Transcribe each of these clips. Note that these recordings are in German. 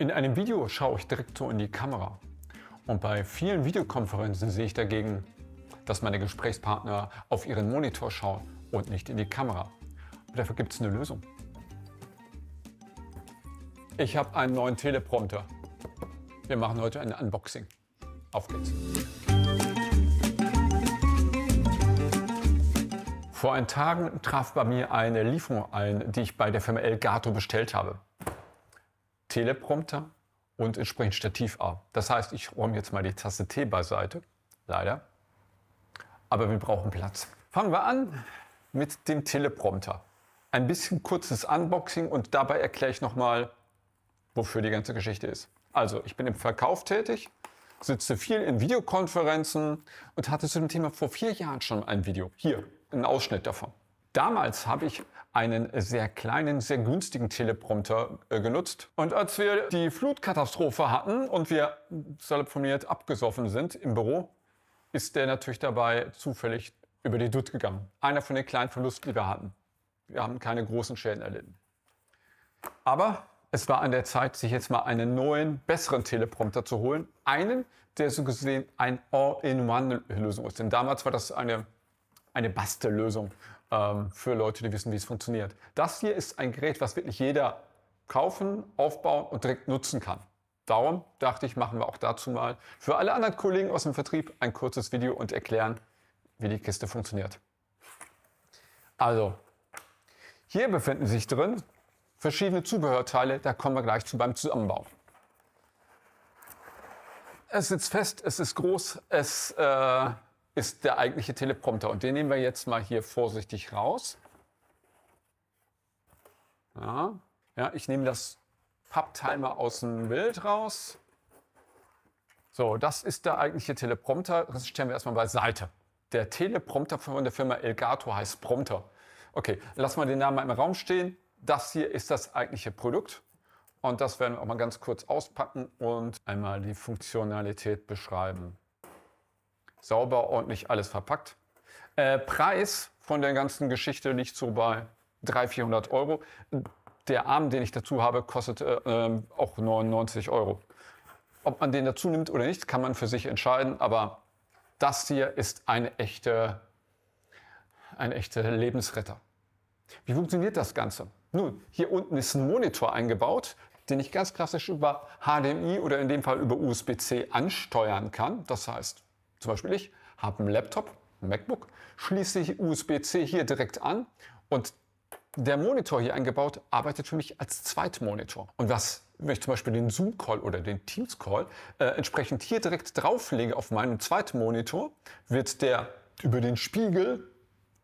In einem Video schaue ich direkt so in die Kamera. Und bei vielen Videokonferenzen sehe ich dagegen, dass meine Gesprächspartner auf ihren Monitor schauen und nicht in die Kamera. Und dafür gibt es eine Lösung. Ich habe einen neuen Teleprompter. Wir machen heute ein Unboxing. Auf geht's. Vor ein Tagen traf bei mir eine Lieferung ein, die ich bei der Firma Elgato bestellt habe. Teleprompter und entsprechend Stativ ab. Das heißt, ich räume jetzt mal die Tasse Tee beiseite, leider. Aber wir brauchen Platz. Fangen wir an mit dem Teleprompter. Ein bisschen kurzes Unboxing und dabei erkläre ich nochmal, wofür die ganze Geschichte ist. Also, ich bin im Verkauf tätig, sitze viel in Videokonferenzen und hatte zu dem Thema vor vier Jahren schon ein Video. Hier, ein Ausschnitt davon. Damals habe ich einen sehr kleinen, sehr günstigen Teleprompter äh, genutzt. Und als wir die Flutkatastrophe hatten und wir salopp abgesoffen sind im Büro, ist der natürlich dabei zufällig über die Dutt gegangen. Einer von den kleinen Verlusten, die wir hatten. Wir haben keine großen Schäden erlitten. Aber es war an der Zeit, sich jetzt mal einen neuen, besseren Teleprompter zu holen. Einen, der so gesehen ein All-in-One-Lösung ist. Denn damals war das eine, eine Bastellösung ähm, für Leute, die wissen, wie es funktioniert. Das hier ist ein Gerät, was wirklich jeder kaufen, aufbauen und direkt nutzen kann. Darum dachte ich, machen wir auch dazu mal für alle anderen Kollegen aus dem Vertrieb ein kurzes Video und erklären, wie die Kiste funktioniert. Also, hier befinden sich drin verschiedene Zubehörteile, da kommen wir gleich zu beim Zusammenbau. Es sitzt fest, es ist groß, es äh, ist der eigentliche Teleprompter. Und den nehmen wir jetzt mal hier vorsichtig raus. Ja, ja ich nehme das Papptimer aus dem Bild raus. So, das ist der eigentliche Teleprompter. Das stellen wir erstmal beiseite. Der Teleprompter von der Firma Elgato heißt Prompter. Okay, lassen wir den Namen im Raum stehen. Das hier ist das eigentliche Produkt. Und das werden wir auch mal ganz kurz auspacken und einmal die Funktionalität beschreiben sauber, ordentlich alles verpackt. Äh, Preis von der ganzen Geschichte liegt so bei 300, 400 Euro. Der Arm, den ich dazu habe, kostet äh, ähm, auch 99 Euro. Ob man den dazu nimmt oder nicht, kann man für sich entscheiden, aber das hier ist eine echte, ein echter Lebensretter. Wie funktioniert das Ganze? Nun, hier unten ist ein Monitor eingebaut, den ich ganz klassisch über HDMI oder in dem Fall über USB-C ansteuern kann. Das heißt, zum Beispiel ich habe einen Laptop, ein MacBook, schließe ich USB-C hier direkt an und der Monitor hier eingebaut arbeitet für mich als Zweitmonitor. Und was, wenn ich zum Beispiel den Zoom-Call oder den Teams-Call äh, entsprechend hier direkt drauflege auf meinen Zweitmonitor, wird der über den Spiegel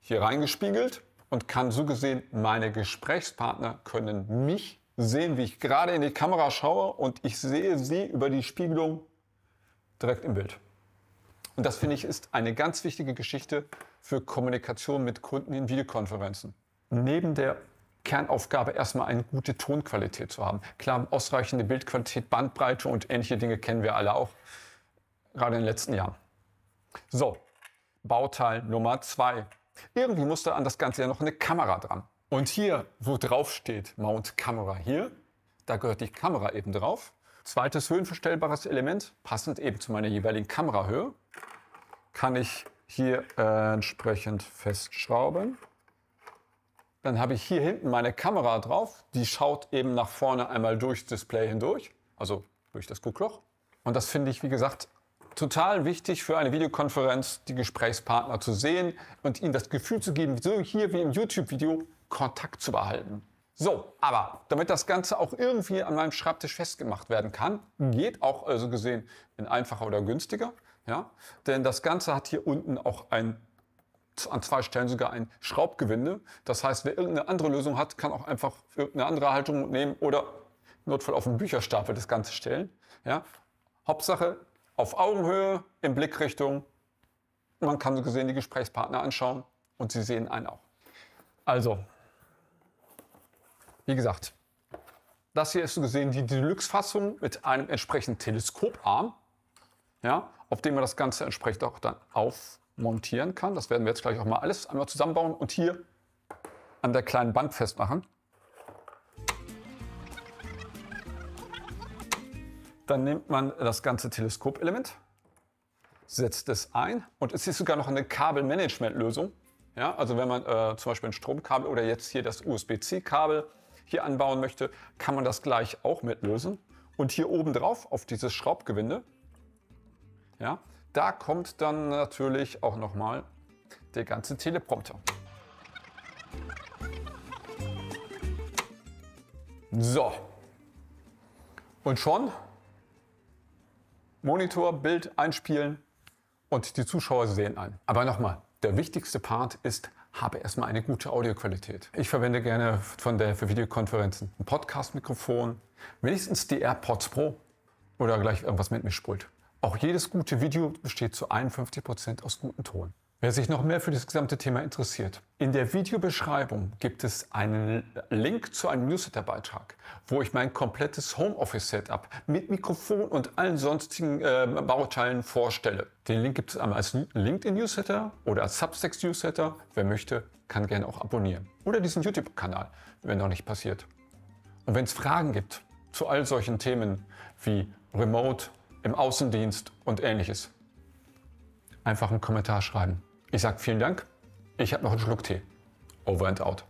hier reingespiegelt und kann so gesehen, meine Gesprächspartner können mich sehen, wie ich gerade in die Kamera schaue und ich sehe sie über die Spiegelung direkt im Bild. Und das finde ich ist eine ganz wichtige Geschichte für Kommunikation mit Kunden in Videokonferenzen. Neben der Kernaufgabe erstmal eine gute Tonqualität zu haben. Klar, ausreichende Bildqualität, Bandbreite und ähnliche Dinge kennen wir alle auch, gerade in den letzten Jahren. So, Bauteil Nummer zwei. Irgendwie musste an das Ganze ja noch eine Kamera dran. Und hier, wo drauf steht Mount Kamera hier, da gehört die Kamera eben drauf. Zweites höhenverstellbares Element, passend eben zu meiner jeweiligen Kamerahöhe kann ich hier äh, entsprechend festschrauben. Dann habe ich hier hinten meine Kamera drauf. Die schaut eben nach vorne einmal durchs Display hindurch, also durch das Guckloch. Und das finde ich, wie gesagt, total wichtig für eine Videokonferenz, die Gesprächspartner zu sehen und ihnen das Gefühl zu geben, so hier wie im YouTube-Video Kontakt zu behalten. So, aber damit das Ganze auch irgendwie an meinem Schreibtisch festgemacht werden kann, geht auch also gesehen in einfacher oder günstiger, ja, denn das Ganze hat hier unten auch ein an zwei Stellen sogar ein Schraubgewinde. Das heißt, wer irgendeine andere Lösung hat, kann auch einfach irgendeine andere Haltung nehmen oder im Notfall auf den Bücherstapel das Ganze stellen. Ja. Hauptsache auf Augenhöhe, in Blickrichtung. Man kann so gesehen die Gesprächspartner anschauen und sie sehen einen auch. Also, wie gesagt, das hier ist so gesehen die Deluxe-Fassung mit einem entsprechenden Teleskoparm, ja, auf dem man das Ganze entsprechend auch dann aufmontieren kann. Das werden wir jetzt gleich auch mal alles einmal zusammenbauen und hier an der kleinen Bank festmachen. Dann nimmt man das ganze Teleskop-Element, setzt es ein und es ist sogar noch eine Kabelmanagement-Lösung. Ja, also wenn man äh, zum Beispiel ein Stromkabel oder jetzt hier das USB-C-Kabel hier anbauen möchte, kann man das gleich auch mitlösen. Und hier oben drauf auf dieses Schraubgewinde, ja, da kommt dann natürlich auch nochmal der ganze Teleprompter. So. Und schon Monitor, Bild einspielen und die Zuschauer sehen ein. Aber nochmal, der wichtigste Part ist habe erstmal eine gute Audioqualität. Ich verwende gerne von der für Videokonferenzen ein Podcast-Mikrofon, wenigstens die AirPods Pro oder gleich irgendwas mit mir spult. Auch jedes gute Video besteht zu 51% Prozent aus gutem Ton. Wer sich noch mehr für das gesamte Thema interessiert, in der Videobeschreibung gibt es einen Link zu einem Newsletter-Beitrag, wo ich mein komplettes Homeoffice-Setup mit Mikrofon und allen sonstigen äh, Bauteilen vorstelle. Den Link gibt es einmal als LinkedIn-Newsletter oder als Substacks-Newsletter. Wer möchte, kann gerne auch abonnieren. Oder diesen YouTube-Kanal, wenn noch nicht passiert. Und wenn es Fragen gibt zu all solchen Themen wie Remote, im Außendienst und ähnliches, einfach einen Kommentar schreiben. Ich sage vielen Dank. Ich habe noch einen Schluck Tee. Over and out.